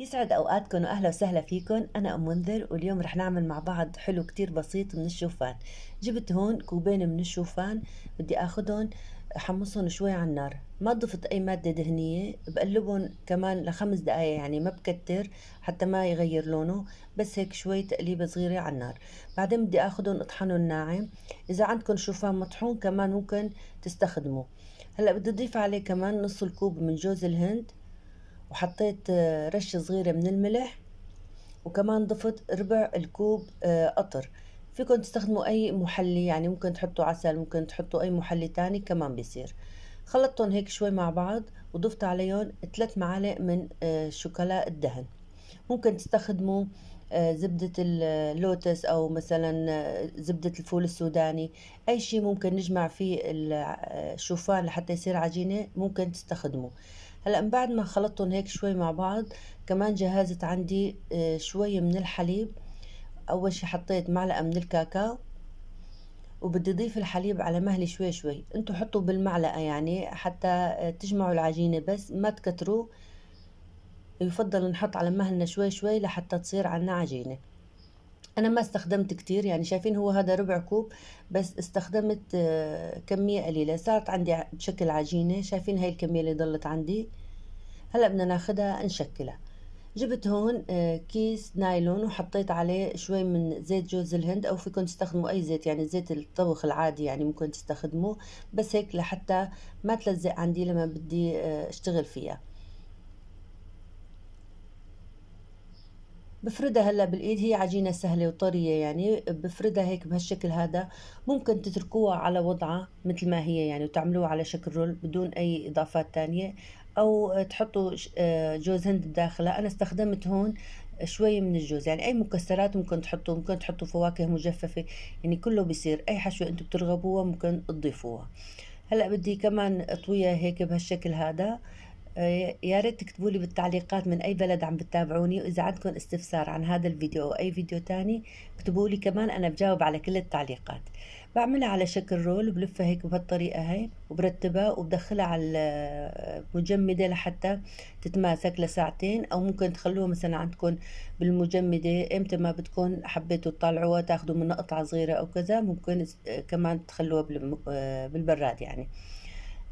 يسعد اوقاتكم واهلا وسهلا فيكم انا ام منذر واليوم رح نعمل مع بعض حلو كتير بسيط من الشوفان جبت هون كوبين من الشوفان بدي اخدهم حمصهم شوي على النار ما ضفت اي مادة دهنية بقلبهم كمان لخمس دقايق يعني ما بكتر حتى ما يغير لونه بس هيك شوي تقليبة صغيرة على النار بعدين بدي اخدهم اطحنهم ناعم اذا عندكم شوفان مطحون كمان ممكن تستخدموه هلا بدي اضيف عليه كمان نص الكوب من جوز الهند وحطيت آه، رشة صغيرة من الملح وكمان ضفت ربع الكوب آه، قطر فيكم تستخدموا أي محلي يعني ممكن تحطوا عسل ممكن تحطوا أي محلي تاني كمان بيصير خلطتهم هيك شوي مع بعض وضفت عليهم ثلاث معالق من آه، شوكولا الدهن ممكن تستخدموا آه، زبدة اللوتس أو مثلا آه، زبدة الفول السوداني أي شيء ممكن نجمع فيه آه، الشوفان لحتى يصير عجينة ممكن تستخدمه هلا من بعد ما خلطتهم هيك شوي مع بعض كمان جهزت عندي شوي من الحليب أول شي حطيت معلقة من الكاكاو وبدي اضيف الحليب على مهلي شوي شوي انتو حطوا بالمعلقة يعني حتى تجمعوا العجينة بس ما تكتروه يفضل نحط على مهلنا شوي شوي لحتى تصير عنا عجينة أنا ما استخدمت كتير يعني شايفين هو هذا ربع كوب بس استخدمت آه، كمية قليلة صارت عندي بشكل عجينة شايفين هاي الكمية اللي ضلت عندي هلأ بدنا ناخدها نشكلها جبت هون آه، كيس نايلون وحطيت عليه شوي من زيت جوز الهند او فيكم تستخدموا اي زيت يعني زيت الطبخ العادي يعني ممكن تستخدموه بس هيك لحتى ما تلزق عندي لما بدي آه، اشتغل فيها بفردها هلا بالايد هي عجينه سهله وطريه يعني بفردها هيك بهالشكل هذا ممكن تتركوها على وضعها مثل ما هي يعني وتعملوها على شكل رول بدون اي اضافات ثانيه او تحطوا آه، جوز هند بداخلها انا استخدمت هون شوي من الجوز يعني اي مكسرات ممكن تحطوا ممكن تحطوا فواكه مجففه يعني كله بيصير اي حشوه انتم بترغبوها ممكن تضيفوها هلا بدي كمان اطويها هيك بهالشكل هذا يا ريت تكتبوا لي بالتعليقات من اي بلد عم بتتابعوني واذا عندكم استفسار عن هذا الفيديو او اي فيديو تاني اكتبوا لي كمان انا بجاوب على كل التعليقات بعملها على شكل رول بلفها هيك بهالطريقه هي وبرتبها وبدخلها على المجمده لحتى تتماسك لساعتين او ممكن تخلوها مثلا عندكم بالمجمده امتى ما بدكم حبيتوا تطلعوها تاخذوا منها قطعه صغيره او كذا ممكن كمان تخلوها بالبراد يعني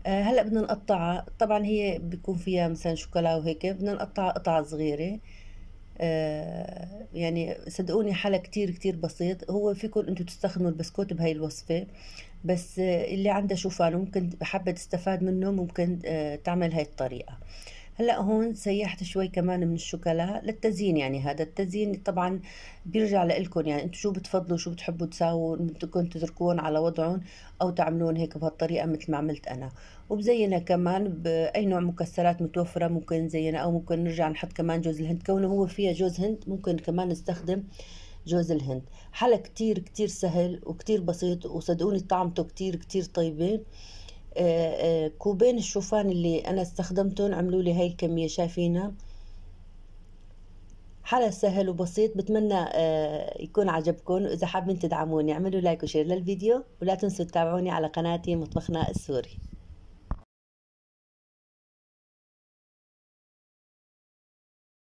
آه، هلا بدنا نقطعها طبعا هي بيكون فيها مثلا شوكولا وهيك بدنا نقطعها قطع صغيره آه، يعني صدقوني حلا كتير كتير بسيط هو فيكم انتم تستخدموا البسكوت بهاي الوصفة بس آه، اللي عنده شوفان ممكن حابة تستفاد منه ممكن تعمل هاي الطريقة هلا هون سيحت شوي كمان من الشوكولا للتزيين يعني هذا التزيين طبعا بيرجع لكم يعني انتم شو بتفضلوا شو بتحبوا تساووا بدكم تتركوهم على وضعهم او تعملون هيك بهالطريقه مثل ما عملت انا وبزينها كمان باي نوع مكسرات متوفره ممكن نزينها او ممكن نرجع نحط كمان جوز الهند كونه هو فيها جوز هند ممكن كمان نستخدم جوز الهند حلا كتير كتير سهل وكتير بسيط وصدقوني طعمته كتير كتير طيبه كوبين الشوفان اللي انا استخدمتهم عملوا لي هاي الكميه شايفينها حل سهل وبسيط بتمنى آه، يكون عجبكم واذا حابين تدعموني اعملوا لايك وشير للفيديو ولا تنسوا تتابعوني على قناتي مطبخنا السوري